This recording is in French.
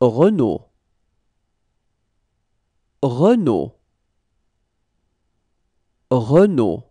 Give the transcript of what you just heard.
Renault. Renault. Renault.